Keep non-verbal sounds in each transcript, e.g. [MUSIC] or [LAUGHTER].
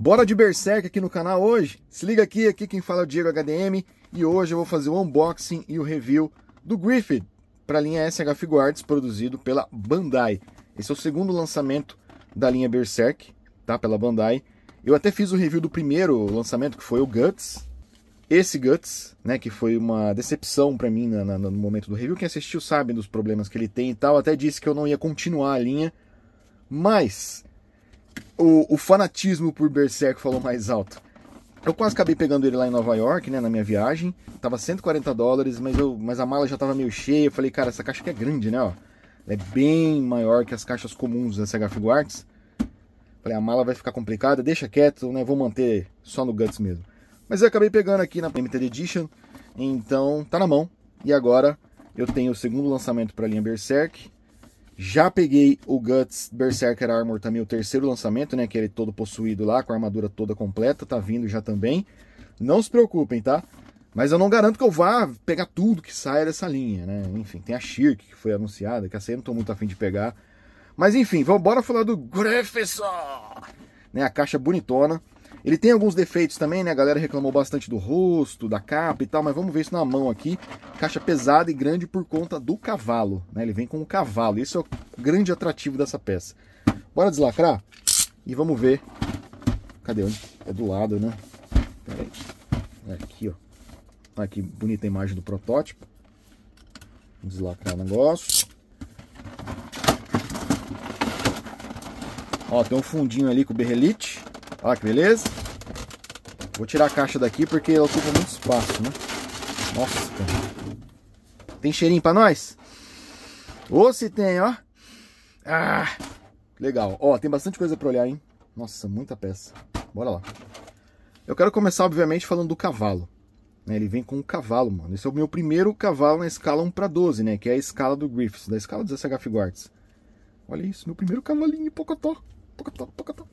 Bora de Berserk aqui no canal hoje? Se liga aqui, aqui quem fala é o Diego HDM e hoje eu vou fazer o unboxing e o review do Griffith para a linha SH Guards produzido pela Bandai. Esse é o segundo lançamento da linha Berserk, tá? Pela Bandai. Eu até fiz o review do primeiro lançamento que foi o Guts. Esse Guts, né, que foi uma decepção para mim na, na, no momento do review. Quem assistiu sabe dos problemas que ele tem e tal. Até disse que eu não ia continuar a linha. Mas o, o fanatismo por Berserk falou mais alto. Eu quase acabei pegando ele lá em Nova York, né, na minha viagem. Tava 140 dólares, mas, eu, mas a mala já tava meio cheia. Eu falei, cara, essa caixa aqui é grande, né, ó. Ela é bem maior que as caixas comuns da SH Figuarts. Falei, a mala vai ficar complicada, deixa quieto, né, vou manter só no Guts mesmo. Mas eu acabei pegando aqui na Limited Edition, então tá na mão. E agora eu tenho o segundo lançamento para a linha Berserk, já peguei o Guts Berserker Armor também, o terceiro lançamento, né? Aquele é todo possuído lá, com a armadura toda completa, tá vindo já também. Não se preocupem, tá? Mas eu não garanto que eu vá pegar tudo que saia dessa linha, né? Enfim, tem a Shirk que foi anunciada, que essa aí eu não tô muito afim de pegar. Mas enfim, vamos bora falar do Grefesson, né? A caixa bonitona. Ele tem alguns defeitos também, né? A galera reclamou bastante do rosto, da capa e tal, mas vamos ver isso na mão aqui. Caixa pesada e grande por conta do cavalo, né? Ele vem com o cavalo. Isso é o grande atrativo dessa peça. Bora deslacrar e vamos ver. Cadê? É do lado, né? Pera aí. É aqui, ó. Aqui, bonita imagem do protótipo. Deslacrar o negócio. Ó, tem um fundinho ali com berrelite. Olha que beleza. Vou tirar a caixa daqui porque ela ocupa muito espaço, né? Nossa, cara. Tem cheirinho pra nós? Ou se tem, ó. Ah, legal. Ó, tem bastante coisa pra olhar, hein? Nossa, muita peça. Bora lá. Eu quero começar, obviamente, falando do cavalo. Né, ele vem com um cavalo, mano. Esse é o meu primeiro cavalo na escala 1 para 12, né? Que é a escala do Griffiths, da escala dos SH Guards. Olha isso, meu primeiro cavalinho, pocotó, pocotó, pocotó.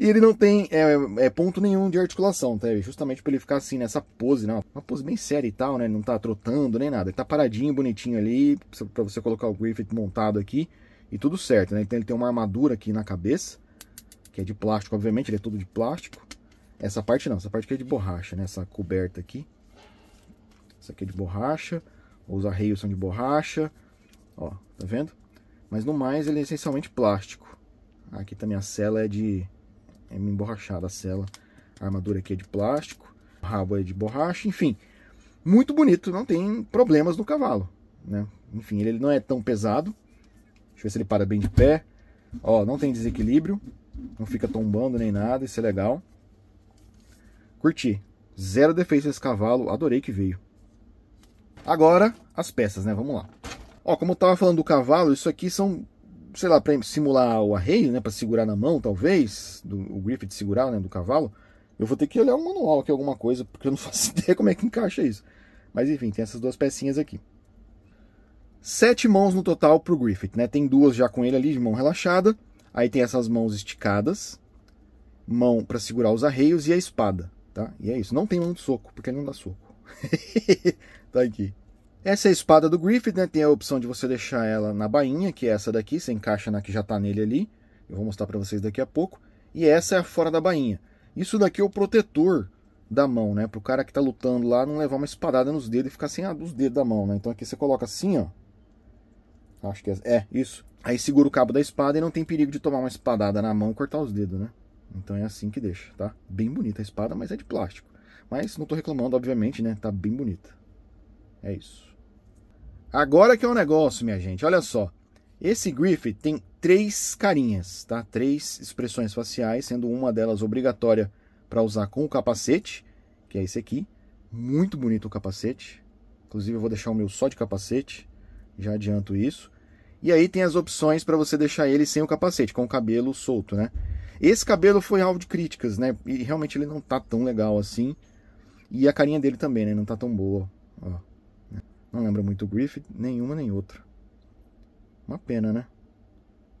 E ele não tem é, é, ponto nenhum de articulação, tá? Justamente pra ele ficar assim, nessa pose, né? Uma pose bem séria e tal, né? não tá trotando nem nada. Ele tá paradinho, bonitinho ali, pra você colocar o Griffith montado aqui. E tudo certo, né? Então ele tem uma armadura aqui na cabeça, que é de plástico, obviamente, ele é todo de plástico. Essa parte não, essa parte aqui é de borracha, né? Essa coberta aqui. Essa aqui é de borracha. Os arreios são de borracha. Ó, tá vendo? Mas no mais ele é essencialmente plástico. Aqui também a cela é de é emborrachada a cela. A armadura aqui é de plástico, o rabo é de borracha, enfim. Muito bonito, não tem problemas no cavalo, né? Enfim, ele não é tão pesado. Deixa eu ver se ele para bem de pé. Ó, não tem desequilíbrio, não fica tombando nem nada, isso é legal. Curti. Zero defeito esse cavalo, adorei que veio. Agora, as peças, né? Vamos lá. Ó, como eu tava falando do cavalo, isso aqui são sei lá, para simular o arreio, né, para segurar na mão, talvez, do, o grip de segurar, né, do cavalo, eu vou ter que olhar um manual aqui, alguma coisa, porque eu não [LAUGHS] faço ideia como é que encaixa isso. Mas enfim, tem essas duas pecinhas aqui. Sete mãos no total para o Griffith, né? Tem duas já com ele ali de mão relaxada, aí tem essas mãos esticadas, mão para segurar os arreios e a espada, tá? E é isso. Não tem mão de soco, porque ele não dá soco. [LAUGHS] tá aqui. Essa é a espada do Griffith, né? Tem a opção de você deixar ela na bainha, que é essa daqui, você encaixa na que já está nele ali. Eu vou mostrar para vocês daqui a pouco. E essa é a fora da bainha. Isso daqui é o protetor da mão, né? Pro cara que está lutando lá não levar uma espadada nos dedos e ficar sem os dedos da mão, né? Então aqui você coloca assim, ó. Acho que é, é isso. Aí segura o cabo da espada e não tem perigo de tomar uma espadada na mão e cortar os dedos, né? Então é assim que deixa, tá? Bem bonita a espada, mas é de plástico. Mas não tô reclamando, obviamente, né? Tá bem bonita. É isso. Agora que é o um negócio, minha gente. Olha só. Esse Griffith tem três carinhas, tá? Três expressões faciais, sendo uma delas obrigatória para usar com o capacete, que é esse aqui. Muito bonito o capacete. Inclusive eu vou deixar o meu só de capacete, já adianto isso. E aí tem as opções para você deixar ele sem o capacete, com o cabelo solto, né? Esse cabelo foi alvo de críticas, né? E realmente ele não tá tão legal assim. E a carinha dele também, né? Não tá tão boa. Ó. Não lembra muito o Griffith, nenhuma nem outra. Uma pena, né?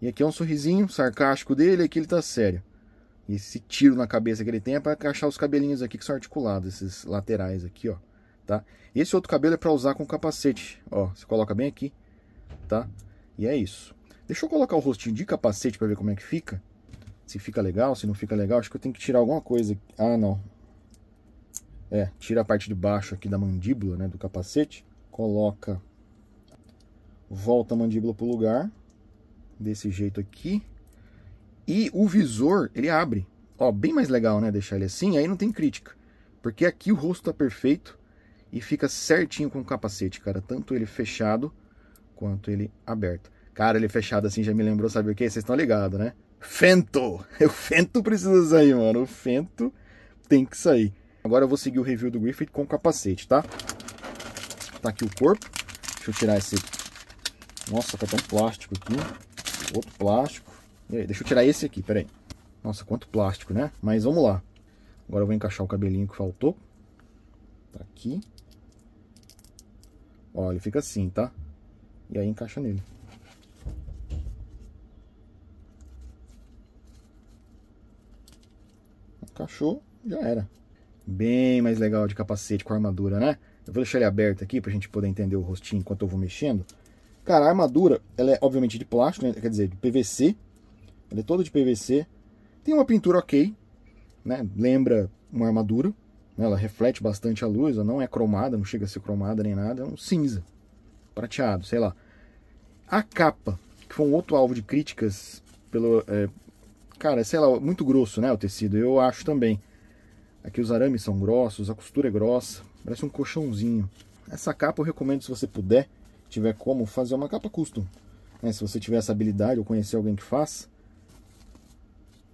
E aqui é um sorrisinho sarcástico dele, aqui ele tá sério. E esse tiro na cabeça que ele tem é para achar os cabelinhos aqui que são articulados, esses laterais aqui, ó, tá? Esse outro cabelo é para usar com o capacete, ó, você coloca bem aqui, tá? E é isso. Deixa eu colocar o rostinho de capacete para ver como é que fica. Se fica legal, se não fica legal, acho que eu tenho que tirar alguma coisa. Ah, não. É, tira a parte de baixo aqui da mandíbula, né, do capacete coloca, volta a mandíbula para o lugar, desse jeito aqui, e o visor, ele abre. Ó, bem mais legal, né, deixar ele assim, aí não tem crítica, porque aqui o rosto tá perfeito e fica certinho com o capacete, cara, tanto ele fechado quanto ele aberto. Cara, ele fechado assim já me lembrou, sabe o que? Vocês estão ligados, né? Fento! [LAUGHS] O Fento precisa sair, mano, o Fento tem que sair. Agora eu vou seguir o review do Griffith com o capacete, tá? tá aqui o corpo. Deixa eu tirar esse... Nossa, tá até um plástico aqui. Outro plástico. Aí, deixa eu tirar esse aqui, peraí. Nossa, quanto plástico, né? Mas vamos lá. Agora eu vou encaixar o cabelinho que faltou. Tá aqui. Ó, ele fica assim, tá? E aí encaixa nele. Encaixou, já era. Bem mais legal de capacete com armadura, né? Eu vou deixar ele aberto aqui para a gente poder entender o rostinho enquanto eu vou mexendo. Cara, a armadura, ela é obviamente de plástico, né? quer dizer, de PVC. Ela é toda de PVC. Tem uma pintura ok, né? Lembra uma armadura. Né? Ela reflete bastante a luz, ela não é cromada, não chega a ser cromada nem nada. É um cinza, prateado, sei lá. A capa, que foi um outro alvo de críticas pelo... É, cara, sei lá, muito grosso, né? O tecido, eu acho também. Aqui os arames são grossos, a costura é grossa Parece um colchãozinho. Essa capa eu recomendo, se você puder, tiver como, fazer uma capa custom. Né? se você tiver essa habilidade ou conhecer alguém que faz,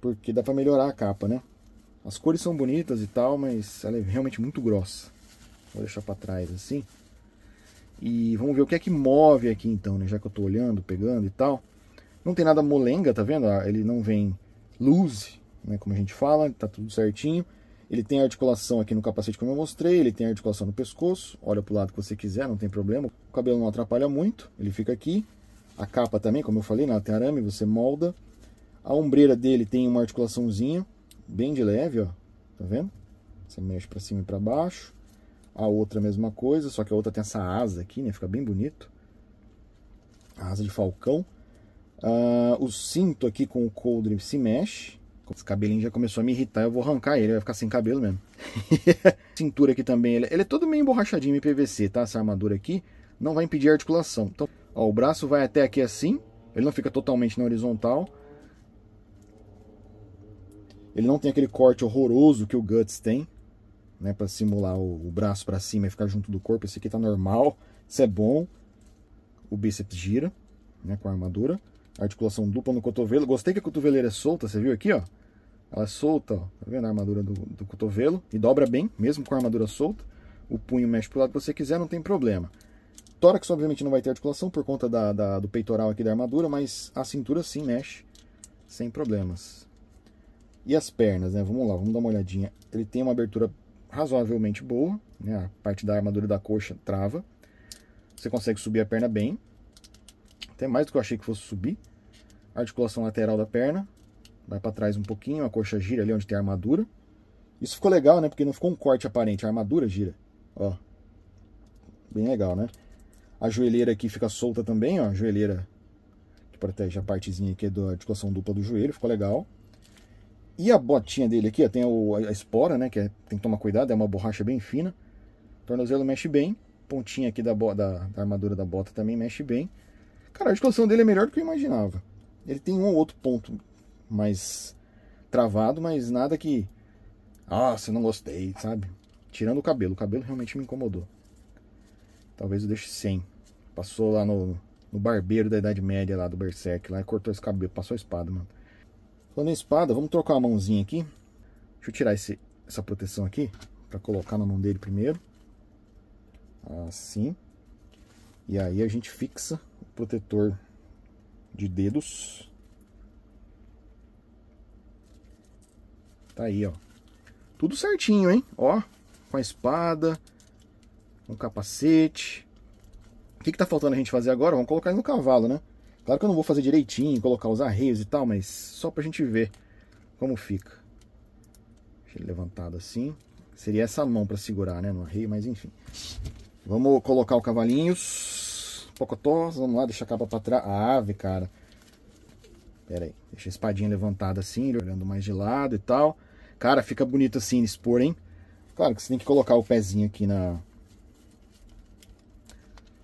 Porque dá para melhorar a capa, né? As cores são bonitas e tal, mas ela é realmente muito grossa. Vou deixar para trás assim. E vamos ver o que é que move aqui então, né? Já que eu estou olhando, pegando e tal. Não tem nada molenga, tá vendo? Ah, ele não vem luz, né? Como a gente fala, tá tudo certinho. Ele tem articulação aqui no capacete, como eu mostrei, ele tem articulação no pescoço, olha para o lado que você quiser, não tem problema. O cabelo não atrapalha muito, ele fica aqui. A capa também, como eu falei, na né, tem arame, você molda. A ombreira dele tem uma articulaçãozinha, bem de leve, ó, tá vendo? Você mexe para cima e para baixo. A outra mesma coisa, só que a outra tem essa asa aqui, né? Fica bem bonito. A asa de falcão. Uh, o cinto aqui com o coldre se mexe. Esse cabelinho já começou a me irritar, eu vou arrancar ele, vai ficar sem cabelo mesmo. [LAUGHS] Cintura aqui também, ele, é, ele é todo meio emborrachadinho em PVC, tá? Essa armadura aqui não vai impedir a articulação. Então, ó, o braço vai até aqui assim, ele não fica totalmente na horizontal. Ele não tem aquele corte horroroso que o Guts tem, né? Pra simular o, o braço para cima e ficar junto do corpo. Esse aqui tá normal, isso é bom. O bíceps gira, né? Com a armadura articulação dupla no cotovelo. Gostei que a cotoveleira é solta, você viu aqui, ó? Ela é solta, ó, tá vendo a armadura do, do cotovelo e dobra bem, mesmo com a armadura solta. O punho mexe pro lado que você quiser, não tem problema. Tórax obviamente não vai ter articulação por conta da, da, do peitoral aqui da armadura, mas a cintura sim mexe sem problemas. E as pernas, né? Vamos lá, vamos dar uma olhadinha. Ele tem uma abertura razoavelmente boa, né? A parte da armadura da coxa trava. Você consegue subir a perna bem. Até mais do que eu achei que fosse subir. articulação lateral da perna, vai para trás um pouquinho, a coxa gira ali onde tem a armadura. Isso ficou legal, né? Porque não ficou um corte aparente, a armadura gira. Ó. Bem legal, né? A joelheira aqui fica solta também, ó. A joelheira que protege a partezinha aqui da articulação dupla do joelho, ficou legal. E a botinha dele aqui, ó, tem a espora, né? Que é, tem que tomar cuidado, é uma borracha bem fina. tornozelo mexe bem. Pontinha aqui da, da, da armadura da bota também mexe bem. Cara, a articulação dele é melhor do que eu imaginava. Ele tem um ou outro ponto mais travado, mas nada que. Nossa, ah, eu não gostei, sabe? Tirando o cabelo. O cabelo realmente me incomodou. Talvez eu deixe sem. Passou lá no, no barbeiro da Idade Média, lá do Berserk, lá e cortou esse cabelo. Passou a espada, mano. Falando em espada, vamos trocar a mãozinha aqui. Deixa eu tirar esse, essa proteção aqui para colocar na mão dele primeiro. Assim. E aí a gente fixa o protetor de dedos Tá aí, ó. Tudo certinho, hein? Ó, com a espada, com o capacete. O que, que tá faltando a gente fazer agora? Vamos colocar ele no cavalo, né? Claro que eu não vou fazer direitinho, colocar os arreios e tal, mas só pra gente ver como fica. Deixa ele levantado assim. Seria essa mão pra segurar, né? No arreio, mas enfim. Vamos colocar o cavalinho. Pocotó, vamos lá, deixa a capa pra trás. A ave, cara. Pera aí, deixa a espadinha levantada assim, olhando mais de lado e tal. Cara, fica bonito assim, expor, hein? Claro que você tem que colocar o pezinho aqui na...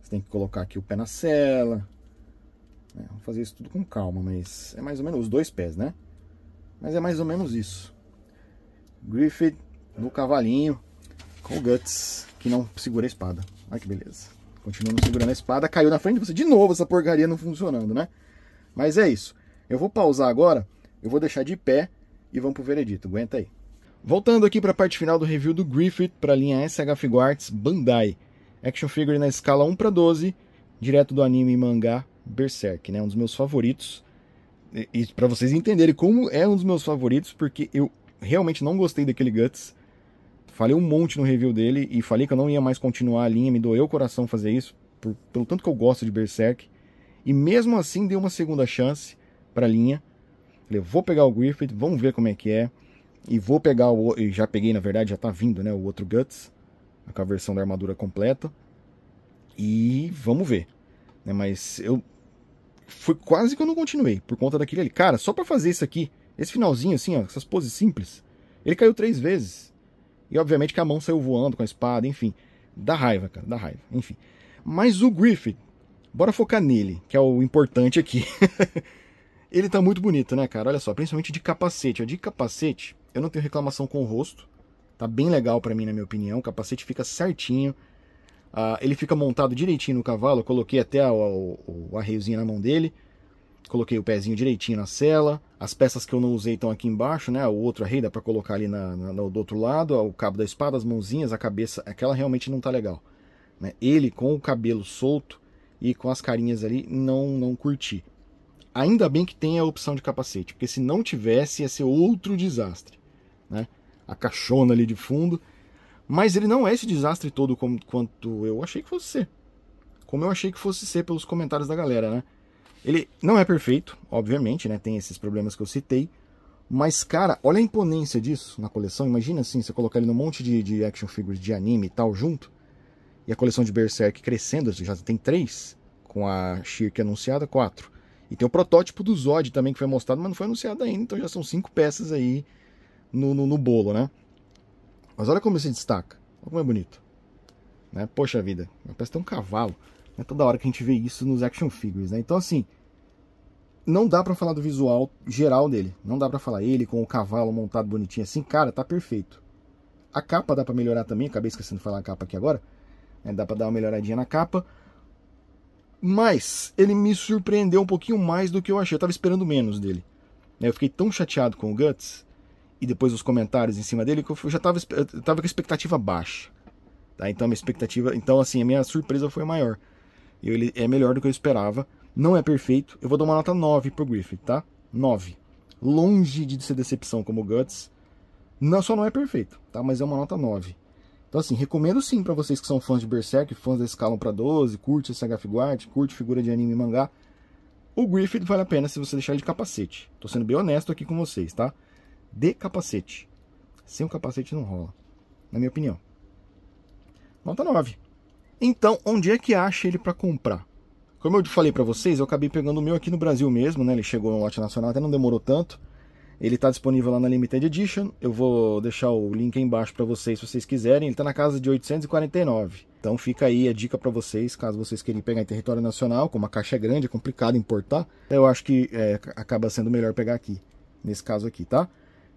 Você tem que colocar aqui o pé na sela. É, vamos fazer isso tudo com calma, mas é mais ou menos os dois pés, né? Mas é mais ou menos isso. Griffith no cavalinho com o Guts, que não segura a espada. Olha que beleza. Continuando segurando a espada, caiu na frente de você. De novo essa porcaria não funcionando, né? Mas é isso. Eu vou pausar agora, eu vou deixar de pé e vamos pro veredito. Aguenta aí. Voltando aqui para a parte final do review do Griffith para a linha SH Figuarts Bandai. Action figure na escala 1 para 12, direto do anime e mangá Berserk, né? Um dos meus favoritos. E, e para vocês entenderem como é um dos meus favoritos, porque eu realmente não gostei daquele Guts. Falei um monte no review dele e falei que eu não ia mais continuar a linha, me doeu o coração fazer isso, por, pelo tanto que eu gosto de Berserk. E mesmo assim dei uma segunda chance para a linha. Falei, vou pegar o Griffith, vamos ver como é que é. E vou pegar o. E já peguei, na verdade, já tá vindo, né? O outro Guts. Com a versão da armadura completa. E vamos ver. Né, mas eu. Foi quase que eu não continuei. Por conta daquele ali. Cara, só para fazer isso aqui. Esse finalzinho, assim, ó. Essas poses simples. Ele caiu três vezes. E obviamente que a mão saiu voando com a espada, enfim. Dá raiva, cara. Dá raiva. Enfim. Mas o Griffith. Bora focar nele, que é o importante aqui. [LAUGHS] Ele tá muito bonito, né, cara? Olha só, principalmente de capacete. de capacete, eu não tenho reclamação com o rosto. Tá bem legal para mim, na minha opinião. O capacete fica certinho. Uh, ele fica montado direitinho no cavalo. Eu coloquei até o, o, o arreiozinho na mão dele. Coloquei o pezinho direitinho na sela. As peças que eu não usei estão aqui embaixo, né? O outro arreio dá pra colocar ali na, na, no, do outro lado. O cabo da espada, as mãozinhas, a cabeça. Aquela realmente não tá legal. Né? Ele com o cabelo solto e com as carinhas ali, não, não curti ainda bem que tem a opção de capacete, porque se não tivesse ia ser outro desastre, né? A caixona ali de fundo, mas ele não é esse desastre todo como quanto eu achei que fosse ser. Como eu achei que fosse ser pelos comentários da galera, né? Ele não é perfeito, obviamente, né? Tem esses problemas que eu citei, mas cara, olha a imponência disso na coleção. Imagina assim, você colocar ele num monte de, de action figures de anime e tal junto, e a coleção de Berserk crescendo, já tem três com a Shirk anunciada, quatro. E tem o protótipo do Zod também que foi mostrado, mas não foi anunciado ainda, então já são cinco peças aí no, no, no bolo, né? Mas olha como ele se destaca, olha como é bonito. Né? Poxa vida, peça tem um cavalo. É toda hora que a gente vê isso nos action figures, né? Então assim, não dá para falar do visual geral dele. Não dá para falar ele com o cavalo montado bonitinho assim, cara, tá perfeito. A capa dá para melhorar também, acabei esquecendo de falar a capa aqui agora. É, dá para dar uma melhoradinha na capa. Mas ele me surpreendeu um pouquinho mais do que eu achei. Eu estava esperando menos dele. Né, eu fiquei tão chateado com o Guts e depois os comentários em cima dele que eu já estava tava com a expectativa baixa. Tá? Então a minha expectativa, então assim, a minha surpresa foi maior. ele é melhor do que eu esperava. Não é perfeito. Eu vou dar uma nota 9 pro Griffith, tá? 9. Longe de ser decepção como o Guts. Não, só não é perfeito, tá? Mas é uma nota 9. Então, assim, recomendo sim para vocês que são fãs de Berserk, fãs da Escalon para 12, curte SH Guard, curte figura de anime e mangá. O Griffith vale a pena se você deixar ele de capacete. Tô sendo bem honesto aqui com vocês, tá? De capacete. Sem o capacete não rola, na minha opinião. Nota 9. Então, onde é que acha ele para comprar? Como eu falei para vocês, eu acabei pegando o meu aqui no Brasil mesmo, né? Ele chegou no lote nacional, até não demorou tanto. Ele está disponível lá na Limited Edition. Eu vou deixar o link aí embaixo para vocês, se vocês quiserem. Ele está na casa de 849. Então fica aí a dica para vocês, caso vocês queiram pegar em território nacional, como a caixa é grande, é complicado importar. Então eu acho que é, acaba sendo melhor pegar aqui, nesse caso aqui, tá?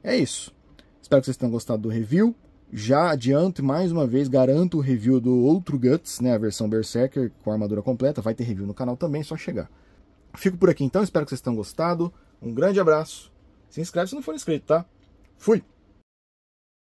É isso. Espero que vocês tenham gostado do review. Já adianto mais uma vez, garanto o review do outro Guts, né, a versão Berserker com armadura completa. Vai ter review no canal também, é só chegar. Fico por aqui então, espero que vocês tenham gostado. Um grande abraço se inscreve se não for inscrito, tá? Fui!